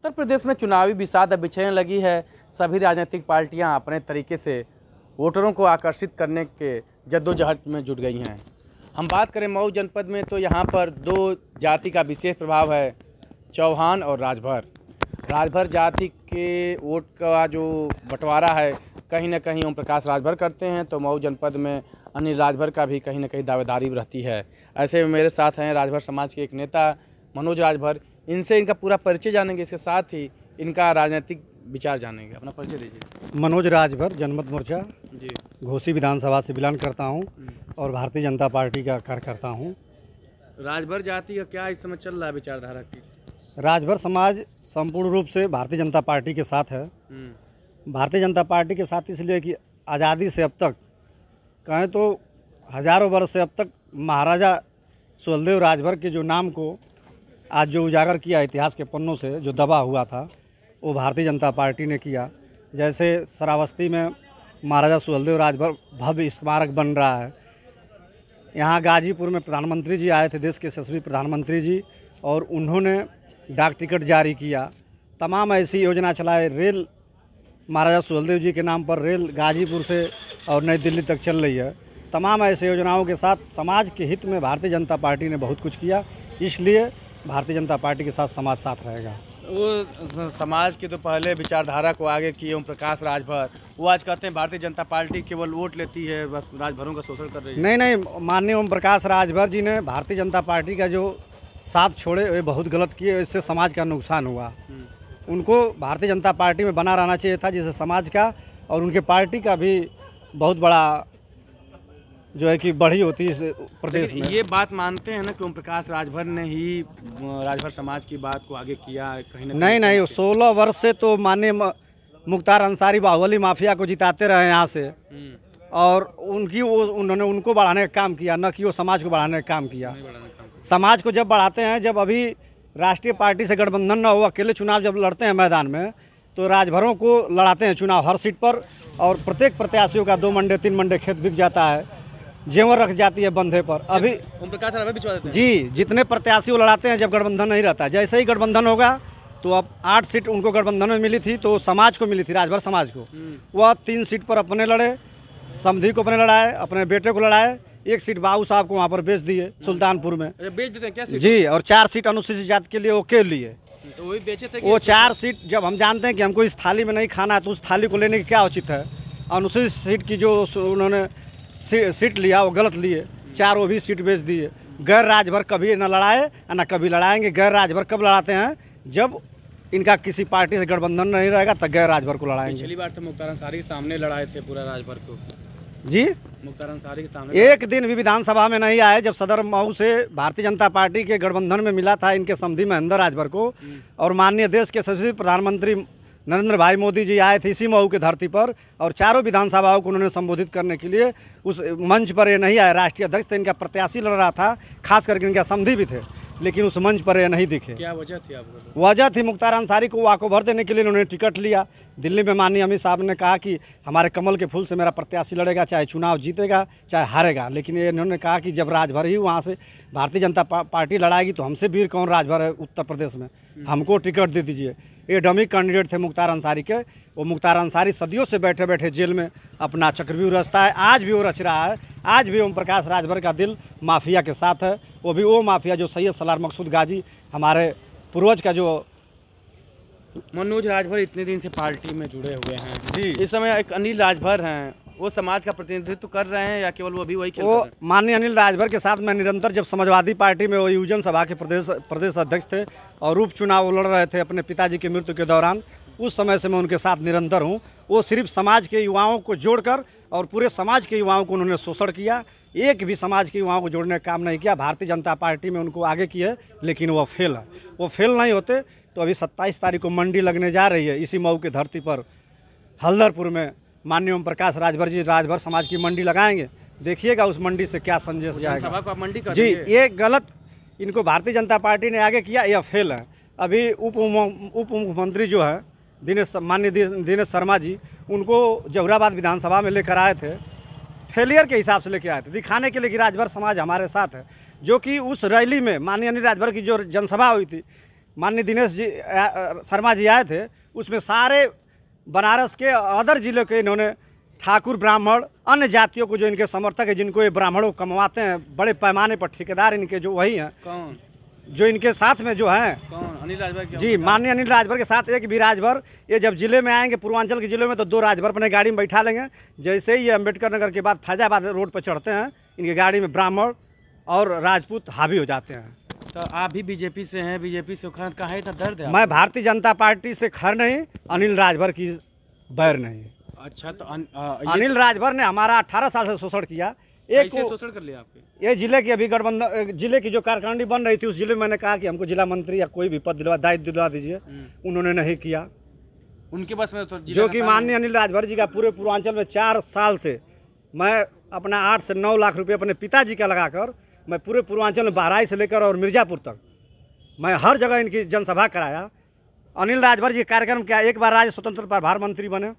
उत्तर प्रदेश में चुनावी विषाद अब बिछड़ने लगी है सभी राजनीतिक पार्टियां अपने तरीके से वोटरों को आकर्षित करने के जद्दोजहद में जुट गई हैं हम बात करें मऊ जनपद में तो यहां पर दो जाति का विशेष प्रभाव है चौहान और राजभर राजभर जाति के वोट का जो बंटवारा है कहीं ना कहीं ओम प्रकाश राजभर करते हैं तो मऊ जनपद में अनिल राजभर का भी कहीं ना कहीं दावेदारी रहती है ऐसे में मेरे साथ हैं राजभर समाज के एक नेता मनोज राजभर इनसे इनका पूरा परिचय जानेंगे इसके साथ ही इनका राजनीतिक विचार जानेंगे अपना परिचय दीजिए मनोज राजभर जनमत मोर्चा जी घोसी विधानसभा से बिलोंग करता हूँ हम्म। और भारतीय जनता पार्टी का कार्यकर्ता हूँ राजभर जाति का क्या इस समय चल रहा है विचारधारा की राजभर समाज संपूर्ण रूप से भारतीय जनता पार्टी के साथ है हम्म। भारतीय जनता पार्टी के साथ इसलिए कि आज़ादी से अब तक कहें तो हजारों वर्ष से अब तक महाराजा सुलदेव राजभर के जो नाम को आज जो उजागर किया इतिहास के पन्नों से जो दबा हुआ था वो भारतीय जनता पार्टी ने किया जैसे श्रावस्ती में महाराजा सुहलदेव राजभर भव्य स्मारक बन रहा है यहाँ गाजीपुर में प्रधानमंत्री जी आए थे देश के यशस्वी प्रधानमंत्री जी और उन्होंने डाक टिकट जारी किया तमाम ऐसी योजना चलाए रेल महाराजा सुहलदेव जी के नाम पर रेल गाजीपुर से और नई दिल्ली तक चल रही है तमाम ऐसे योजनाओं के साथ समाज के हित में भारतीय जनता पार्टी ने बहुत कुछ किया इसलिए भारतीय जनता पार्टी के साथ समाज साथ रहेगा वो समाज के तो पहले विचारधारा को आगे किए ओम प्रकाश राजभर वो आज कहते हैं भारतीय जनता पार्टी केवल वोट लेती है बस राजभरों का शोषण कर रही है नहीं नहीं माननीय ओम प्रकाश राजभर जी ने भारतीय जनता पार्टी का जो साथ छोड़े वे बहुत गलत किए इससे समाज का नुकसान हुआ हम्म। उनको भारतीय जनता पार्टी में बना रहना चाहिए था जिससे समाज का और उनके पार्टी का भी बहुत बड़ा जो है कि बढ़ी होती है इस प्रदेश में ये बात मानते हैं ना कि ओम प्रकाश राजभर ने ही राजभर समाज की बात को आगे किया कहीं ना नहीं नहीं सोलह वर्ष से तो मान्य मुख्तार अंसारी बाहुबली माफिया को जिताते रहे यहाँ से हम्म। और उनकी वो उन्होंने उनको बढ़ाने का काम किया न कि वो समाज को बढ़ाने का काम किया समाज को जब बढ़ाते हैं जब अभी राष्ट्रीय पार्टी से गठबंधन न हो अकेले चुनाव जब लड़ते हैं मैदान में तो राजभरों को लड़ाते हैं चुनाव हर सीट पर और प्रत्येक प्रत्याशियों का दो मंडे तीन मंडे खेत बिक जाता है जेवर रख जाती है बंधे पर अभी ओम प्रकाश भी देते हैं जी जितने प्रत्याशी वो लड़ाते हैं जब गठबंधन नहीं रहता जैसे ही गठबंधन होगा तो अब आठ सीट उनको गठबंधन में मिली थी तो समाज को मिली थी राजभर समाज को हम्म। वह तीन सीट पर अपने लड़े समधी को अपने लड़ाए अपने बेटे को लड़ाए एक सीट बाबू साहब को वहाँ पर बेच दिए हम्म। सुल्तानपुर में अच्छा, बेच देते हैं क्या सीट जी और चार सीट अनुसूचित जाति के लिए ओके लिए हम्म, तो वही बेचे थे वो चार सीट जब हम जानते हैं कि हमको इस थाली में नहीं खाना है तो उस थाली को लेने की क्या उचित है अनुसूचित सीट की जो उन्होंने सीट लिया वो गलत लिए चार वो भी सीट बेच दिए गैर राजभर भर कभी न लड़ाए ना कभी लड़ाएंगे गैर राजभर भर कब लड़ाते हैं जब इनका किसी पार्टी से गठबंधन नहीं रहेगा तब गैर राजभर को लड़ाएंगे पिछली बार तो मुख्तार अंसारी सामने लड़ाए थे पूरा राजभर को जी मुख्तार अंसारी के सामने एक दिन भी विधानसभा में नहीं आए जब सदर मऊ से भारतीय जनता पार्टी के गठबंधन में मिला था इनके समधि महेंद्र राजभर को हम्म। और माननीय देश के सबसे प्रधानमंत्री नरेंद्र भाई मोदी जी आए थे इसी मऊ के धरती पर और चारों विधानसभाओं को उन्होंने संबोधित करने के लिए उस मंच पर ये नहीं आए राष्ट्रीय अध्यक्ष थे इनका प्रत्याशी लड़ रहा था खास करके इनका समधि भी थे लेकिन उस मंच पर यह नहीं दिखे क्या वजह थी आपको वजह थी मुख्तार अंसारी को वाको भर देने के लिए उन्होंने टिकट लिया दिल्ली में माननीय अमित साहब ने कहा कि हमारे कमल के फूल से मेरा प्रत्याशी लड़ेगा चाहे चुनाव जीतेगा चाहे हारेगा लेकिन इन्होंने कहा कि जब राजभर ही वहाँ से भारतीय जनता पार्टी लड़ाएगी तो हमसे वीर कौन राजभर है उत्तर प्रदेश में हम्म। हमको टिकट दे दीजिए ये डमी कैंडिडेट थे मुख्तार अंसारी के वो मुख्तार अंसारी सदियों से बैठे बैठे जेल में अपना चक्रव्यूह रचता है आज भी वो रच रहा है आज भी ओम प्रकाश राजभर का दिल माफिया के साथ है वो भी वो माफिया जो सैयद सलार मकसूद गाजी हमारे पूर्वज का जो मनोज राजभर इतने दिन से पार्टी में जुड़े हुए हैं जी इस समय एक अनिल राजभर हैं वो समाज का प्रतिनिधित्व कर रहे हैं या केवल वो अभी वही वो माननीय अनिल राजभर के साथ मैं निरंतर जब समाजवादी पार्टी में वो यूजन सभा के प्रदेश प्रदेश अध्यक्ष थे और उप चुनाव लड़ रहे थे अपने पिताजी की मृत्यु के दौरान उस समय से मैं उनके साथ निरंतर हूँ वो सिर्फ समाज के युवाओं को जोड़कर और पूरे समाज के युवाओं को उन्होंने शोषण किया एक भी समाज के युवाओं को जोड़ने का काम नहीं किया भारतीय जनता पार्टी में उनको आगे किए लेकिन वह फेल है वो फेल नहीं होते तो अभी सत्ताईस तारीख को मंडी लगने जा रही है इसी मऊ की धरती पर हल्दरपुर में मान्य ओम प्रकाश राजभर जी राजभर समाज की मंडी लगाएंगे देखिएगा उस मंडी से क्या संदेश जाएगा मंडी जी ये गलत इनको भारतीय जनता पार्टी ने आगे किया यह फेल है अभी उप उप मुख्यमंत्री जो है दिनेश मान्य दिनेश शर्मा जी उनको जहराबाद विधानसभा में लेकर आए थे फेलियर के हिसाब से लेके आए थे दिखाने के लिए कि राजभर समाज हमारे साथ है जो कि उस रैली में माननीय अनिल राजभर की जो जनसभा हुई थी माननीय दिनेश जी शर्मा जी आए थे उसमें सारे बनारस के अदर जिले के इन्होंने ठाकुर ब्राह्मण अन्य जातियों को जो इनके समर्थक है जिनको ये ब्राह्मणों कमवाते हैं बड़े पैमाने पर ठेकेदार इनके जो वही हैं जो इनके साथ में जो है कौन अनिल राजभर जी माननीय अनिल राजभर के साथ एक भी राजभर ये जब जिले में आएंगे पूर्वांचल के जिले में तो दो राजभर अपने गाड़ी में बैठा लेंगे जैसे ही ये अम्बेडकर नगर के बाद फैजाबाद रोड पर चढ़ते हैं इनकी गाड़ी में ब्राह्मण और राजपूत हावी हो जाते हैं तो आप भी बीजेपी से हैं बीजेपी से कहाँ है इतना दर्द है मैं भारतीय जनता पार्टी से खर नहीं अनिल राजभर की बैर नहीं अच्छा तो अनिल राजभर ने हमारा अठारह साल से शोषण किया एक शोषण कर लिया आपके ये जिले की अभी गठबंधन जिले की जो कार्यकारिणी बन रही थी उस जिले में मैंने कहा कि हमको जिला मंत्री या कोई भी पद दिलवा दायित्व दिलवा दीजिए हम्म। उन्होंने नहीं किया उनके बस में तो जो कि माननीय अनिल राजभर जी का पूरे पूर्वांचल में चार साल से मैं अपना आठ से नौ लाख रुपये अपने पिताजी का लगाकर मैं पूरे पूर्वांचल में बहराई से लेकर और मिर्ज़ापुर तक मैं हर जगह इनकी जनसभा कराया अनिल राजभर जी कार्यक्रम क्या एक बार राज्य स्वतंत्र प्रभार मंत्री बने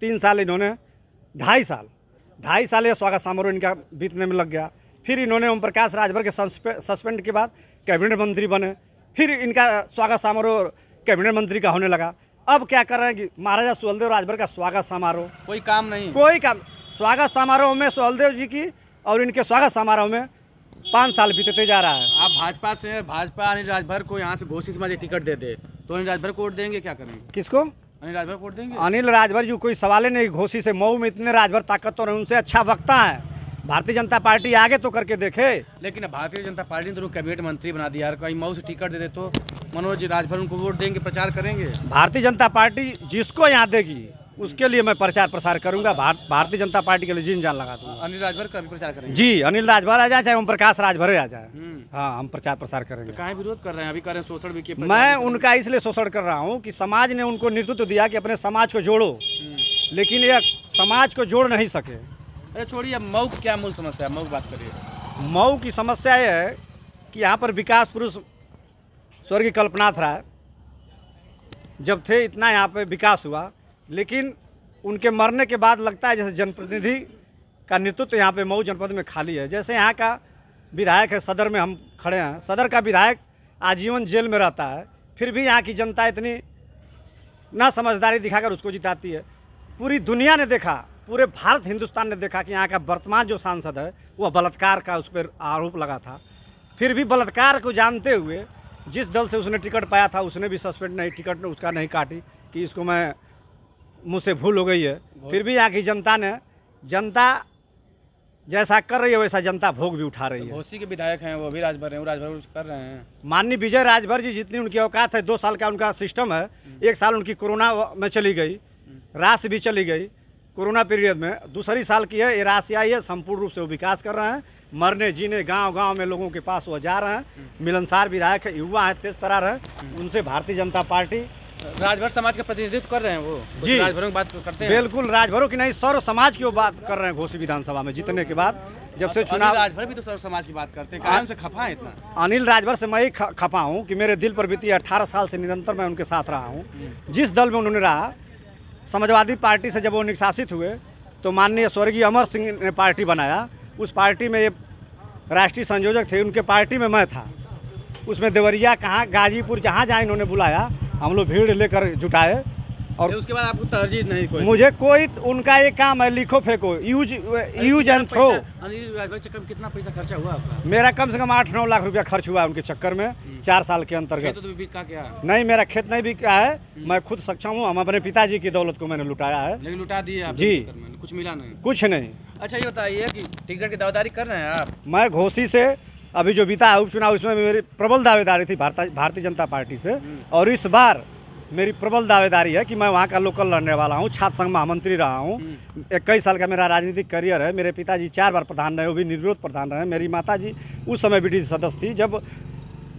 तीन साल इन्होंने ढाई साल ढाई साल ये स्वागत समारोह इनका बीतने में लग गया फिर इन्होंने ओम प्रकाश राजभर के सस्पेंड के बाद कैबिनेट मंत्री बने फिर इनका स्वागत समारोह कैबिनेट मंत्री का होने लगा अब क्या कर रहे हैं कि महाराजा सुहलदेव राजभर का स्वागत समारोह कोई काम नहीं कोई काम स्वागत समारोह में सुहलदेव जी की और इनके स्वागत समारोह में पाँच साल बीतते जा रहा है आप भाजपा से भाजपा अनिल राजभर को यहाँ से घोषित समाज टिकट दे दे तो अनिल राजभर को वोट देंगे क्या करेंगे किसको अनिल राजभर को वोट देंगे अनिल राजभर जी कोई सवाल ही नहीं घोषित से मऊ में इतने राजभर ताकत तो उनसे अच्छा वक्ता है भारतीय जनता पार्टी आगे तो करके देखे लेकिन भारतीय जनता पार्टी ने तो कैबिनेट मंत्री बना दिया यार मऊ से टिकट दे दे तो मनोज राजभर उनको वोट देंगे प्रचार करेंगे भारतीय जनता पार्टी जिसको यहाँ देगी उसके लिए मैं प्रचार प्रसार करूंगा भारतीय जनता पार्टी के लिए जिन जान लगा दूंगा अनिल राजभर का भी प्रचार करेंगे जी अनिल राजभर आ जाए चाहे ओम प्रकाश राजभर आ जाए हम्म। हाँ हम प्रचार प्रसार करेंगे तो कहा विरोध कर रहे हैं अभी कर रहे हैं शोषण भी मैं उनका इसलिए शोषण कर रहा हूँ कि समाज ने उनको नेतृत्व दिया कि अपने समाज को जोड़ो हम्म। लेकिन यह समाज को जोड़ नहीं सके अरे छोड़िए मऊ क्या मूल समस्या है मऊ बात करिए मऊ की समस्या है कि यहाँ पर विकास पुरुष स्वर्गीय कल्पनाथ राय जब थे इतना यहाँ पर विकास हुआ लेकिन उनके मरने के बाद लगता है जैसे जनप्रतिनिधि का नेतृत्व यहाँ पे मऊ जनपद में खाली है जैसे यहाँ का विधायक है सदर में हम खड़े हैं सदर का विधायक आजीवन जेल में रहता है फिर भी यहाँ की जनता इतनी ना समझदारी दिखाकर उसको जिताती है पूरी दुनिया ने देखा पूरे भारत हिंदुस्तान ने देखा कि यहाँ का वर्तमान जो सांसद है वह बलात्कार का उस पर आरोप लगा था फिर भी बलात्कार को जानते हुए जिस दल से उसने टिकट पाया था उसने भी सस्पेंड नहीं टिकट उसका नहीं काटी कि इसको मैं मुझसे भूल हो गई है फिर भी यहाँ की जनता ने जनता जैसा कर रही है वैसा जनता भोग भी उठा रही है तो घोसी के विधायक हैं वो भी राजभर हैं राजभर कर रहे हैं माननीय विजय राजभर जी जितनी उनकी औकात है दो साल का उनका सिस्टम है एक साल उनकी कोरोना में चली गई रास भी चली गई कोरोना पीरियड में दूसरी साल की है ये राशि आई है संपूर्ण रूप से वो विकास कर रहे हैं मरने जीने गांव गांव में लोगों के पास वो जा रहे हैं मिलनसार विधायक है युवा हैं तेज तरार है उनसे भारतीय जनता पार्टी राजभर समाज का प्रतिनिधित्व कर रहे हैं वो जी राजभरों की बात करते हैं बिल्कुल राजभरों की नहीं सर्व समाज की वो बात कर रहे हैं घोषी विधानसभा में जीतने के बाद जब से चुनाव राजभर भी तो सर्व समाज की बात करते हैं से खफा है इतना अनिल राजभर से मैं ही खफा हूँ कि मेरे दिल पर बीती अठारह साल से निरंतर मैं उनके साथ रहा हूँ जिस दल में उन्होंने रहा समाजवादी पार्टी से जब वो निष्कासित हुए तो माननीय स्वर्गीय अमर सिंह ने पार्टी बनाया उस पार्टी में ये राष्ट्रीय संयोजक थे उनके पार्टी में मैं था उसमें देवरिया कहाँ गाजीपुर जहाँ जहाँ इन्होंने बुलाया हम लोग भीड़ लेकर जुटाए और उसके बाद आपको तरजीह नहीं कोई मुझे कोई उनका ये काम है लिखो फेंको यूज यूज एंड थ्रो हाँ चक्कर में कितना पैसा खर्चा हुआ आपका मेरा कम से कम आठ नौ लाख रुपया खर्च हुआ है उनके चक्कर में हम्म। चार साल के अंतर्गत तो क्या नहीं मेरा खेत नहीं बिका है हम्म। मैं खुद सक्षम हूँ हम अपने पिताजी की दौलत को मैंने लुटाया है लुटा दिया जी कुछ मिला नहीं कुछ नहीं अच्छा ये बताइए की टिकट की दावेदारी कर रहे हैं आप मैं घोसी से अभी जो बीता है उपचुनाव इसमें मेरी प्रबल दावेदारी थी भारतीय जनता पार्टी से हम्म। और इस बार मेरी प्रबल दावेदारी है कि मैं वहाँ का लोकल रहने वाला हूँ छात्र संघ महामंत्री रहा हूँ हम्म। इक्कीस साल का मेरा राजनीतिक करियर है मेरे पिताजी चार बार प्रधान रहे वो भी निर्विरोध प्रधान रहे मेरी माता जी उस समय बी सदस्य थी जब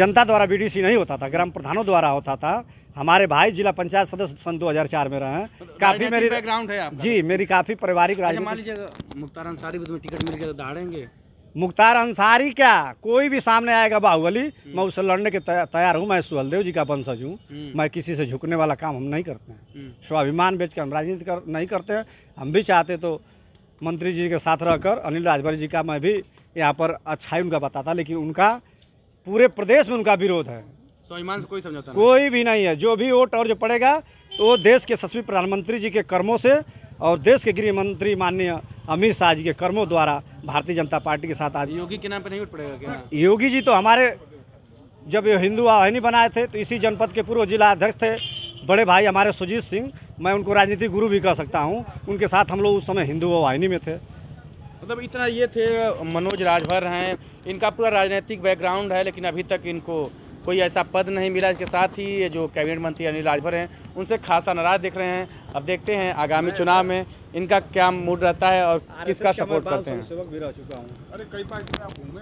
जनता द्वारा बी नहीं होता था ग्राम प्रधानों द्वारा होता था हमारे भाई जिला पंचायत सदस्य सन 2004 में रहे हैं तो काफी मेरी बैकग्राउंड है आपका जी मेरी काफी पारिवारिक अच्छा, राजनीति मान लीजिए मुख्तार अंसारी भी तुम्हें टिकट मिल गया तो दाड़ेंगे मुख्तार अंसारी क्या कोई भी सामने आएगा बाहुबली मैं उससे लड़ने के तैयार हूँ मैं सुहलदेव जी का वंशज हूँ हम्म। मैं किसी से झुकने वाला काम हम नहीं करते हैं हम्म। स्वाभिमान बेच कर हम राजनीति कर नहीं करते हैं हम भी चाहते तो मंत्री जी के साथ रहकर अनिल राजभर जी का मैं भी यहाँ पर अच्छाई उनका बताता लेकिन उनका पूरे प्रदेश में उनका विरोध है स्वाभिमान से कोई समझौता कोई भी नहीं है जो भी वोट और जो पड़ेगा तो वो देश के सस्वी प्रधानमंत्री जी के कर्मों से और देश के गृह मंत्री माननीय अमित शाह जी के कर्मों द्वारा भारतीय जनता पार्टी के साथ आज योगी के नाम पर नहीं उठ पड़ेगा क्या योगी जी तो हमारे जब ये हिंदू आवाहिनी बनाए थे तो इसी जनपद के पूर्व जिला अध्यक्ष थे बड़े भाई हमारे सुजीत सिंह मैं उनको राजनीति गुरु भी कह सकता हूँ उनके साथ हम लोग उस समय हिंदू वाहिनी में थे मतलब इतना ये थे मनोज राजभर हैं इनका पूरा राजनीतिक बैकग्राउंड है लेकिन अभी तक इनको कोई ऐसा पद नहीं मिला इसके साथ ही ये जो कैबिनेट मंत्री अनिल राजभर हैं उनसे खासा नाराज दिख रहे हैं अब देखते हैं आगामी चुनाव में इनका क्या मूड रहता है और किसका सपोर्ट करते हैं